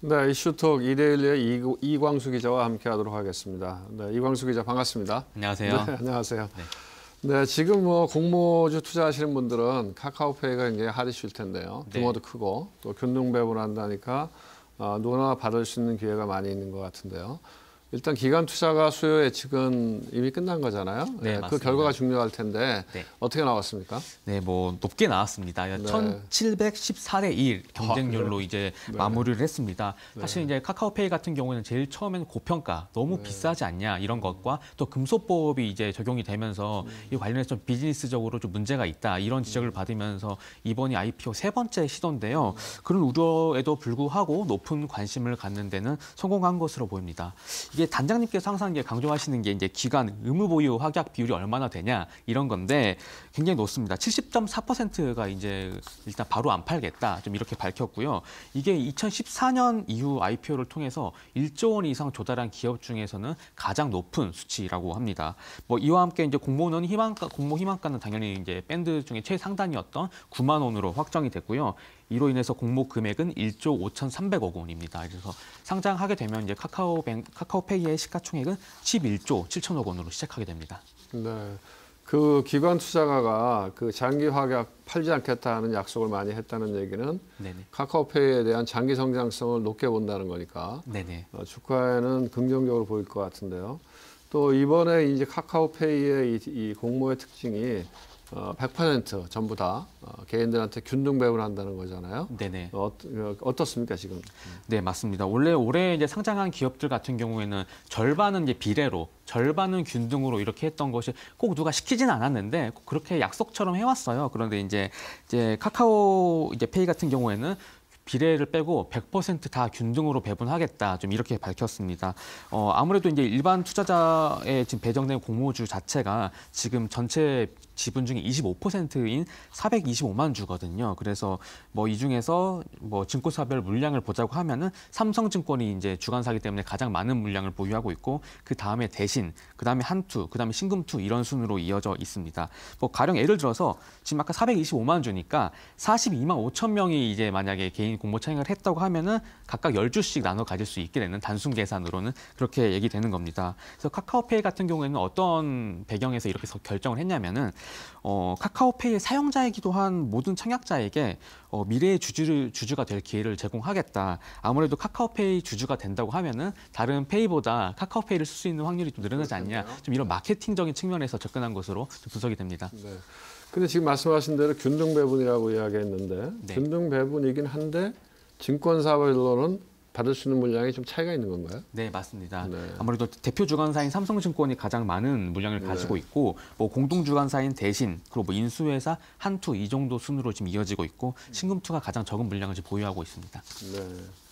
네, 이슈톡 이데일리의 이광수 기자와 함께하도록 하겠습니다. 네, 이광수 기자 반갑습니다. 안녕하세요. 네, 안녕하세요. 네. 네. 지금 뭐 공모주 투자하시는 분들은 카카오페이가 굉제하핫이슈 텐데요. 네. 규모도 크고 또 균등 배분한다니까 어, 아, 누구나 받을 수 있는 기회가 많이 있는 것 같은데요. 일단 기관 투자가 수요 예측은 이미 끝난 거잖아요. 네, 네, 그 결과가 중요할 텐데 네. 어떻게 나왔습니까? 네, 뭐 높게 나왔습니다. 네. 1,714대 1 경쟁률로 아, 네. 이제 네. 마무리를 했습니다. 네. 사실 이제 카카오페이 같은 경우는 제일 처음에는 고평가, 너무 비싸지 않냐 이런 것과 또 금소법이 이제 적용이 되면서 음. 이 관련해서 좀 비즈니스적으로 좀 문제가 있다 이런 지적을 음. 받으면서 이번이 IPO 세 번째 시도인데요. 음. 그런 우려에도 불구하고 높은 관심을 갖는 데는 성공한 것으로 보입니다. 이게 단장님께서 항상 이제 강조하시는 게 이제 기간 의무 보유 확약 비율이 얼마나 되냐 이런 건데 굉장히 높습니다. 70.4%가 이제 일단 바로 안 팔겠다 좀 이렇게 밝혔고요. 이게 2014년 이후 IPO를 통해서 1조 원 이상 조달한 기업 중에서는 가장 높은 수치라고 합니다. 뭐 이와 함께 이제 공모는 희망가 공모 희망가는 당연히 이제 밴드 중에 최상단이었던 9만 원으로 확정이 됐고요. 이로 인해서 공모 금액은 1조 5,300억 원입니다. 그래서 상장하게 되면 이제 카카오뱅, 카카오페이의 시가총액은 11조 7천억 원으로 시작하게 됩니다. 네. 그 기관 투자가가 그 장기 확약 팔지 않겠다는 약속을 많이 했다는 얘기는 네네. 카카오페이에 대한 장기 성장성을 높게 본다는 거니까 네네. 어, 주가에는 긍정적으로 보일 것 같은데요. 또 이번에 이제 카카오페이의 이, 이 공모의 특징이 어, 100% 전부 다 어, 개인들한테 균등 배분을 한다는 거잖아요. 네네. 어, 어떻습니까 지금? 네 맞습니다. 원래 올해 이제 상장한 기업들 같은 경우에는 절반은 이제 비례로 절반은 균등으로 이렇게 했던 것이 꼭 누가 시키진 않았는데 그렇게 약속처럼 해왔어요. 그런데 이제 이제 카카오 이제 페이 같은 경우에는 비례를 빼고 100%다 균등으로 배분하겠다. 좀 이렇게 밝혔습니다. 어, 아무래도 이제 일반 투자자에 지금 배정된 공모주 자체가 지금 전체 지분 중에 25%인 425만 주거든요. 그래서 뭐 이 중에서 뭐 증권사별 물량을 보자고 하면은 삼성증권이 이제 주간사기 때문에 가장 많은 물량을 보유하고 있고 그 다음에 대신, 그 다음에 한투, 그 다음에 신금투 이런 순으로 이어져 있습니다. 뭐 가령 예를 들어서 지금 아까 425만 주니까 42만 5천 명이 이제 만약에 개인 공모 차여을 했다고 하면은 각각 열주씩 나눠 가질 수 있게 되는 단순 계산으로는 그렇게 얘기되는 겁니다. 그래서 카카오페이 같은 경우에는 어떤 배경에서 이렇게 결정을 했냐면은 어, 카카오페이의 사용자이기도 한 모든 청약자에게 어, 미래의 주주를, 주주가 될 기회를 제공하겠다. 아무래도 카카오페이 주주가 된다고 하면은 다른 페이보다 카카오페이를 쓸 수 있는 확률이 좀 늘어나지 않냐. 좀 이런 마케팅적인 측면에서 접근한 것으로 분석이 됩니다. 네. 근데 지금 말씀하신 대로 균등 배분이라고 이야기했는데 네. 균등 배분이긴 한데 증권사별로는 받을 수 있는 물량이 좀 차이가 있는 건가요? 네, 맞습니다. 네. 아무래도 대표 주관사인 삼성증권이 가장 많은 물량을 가지고 네. 있고 뭐 공동 주관사인 대신 그리고 뭐 인수회사 한 투 이 정도 순으로 지금 이어지고 있고 신금투가 가장 적은 물량을 지금 보유하고 있습니다. 네.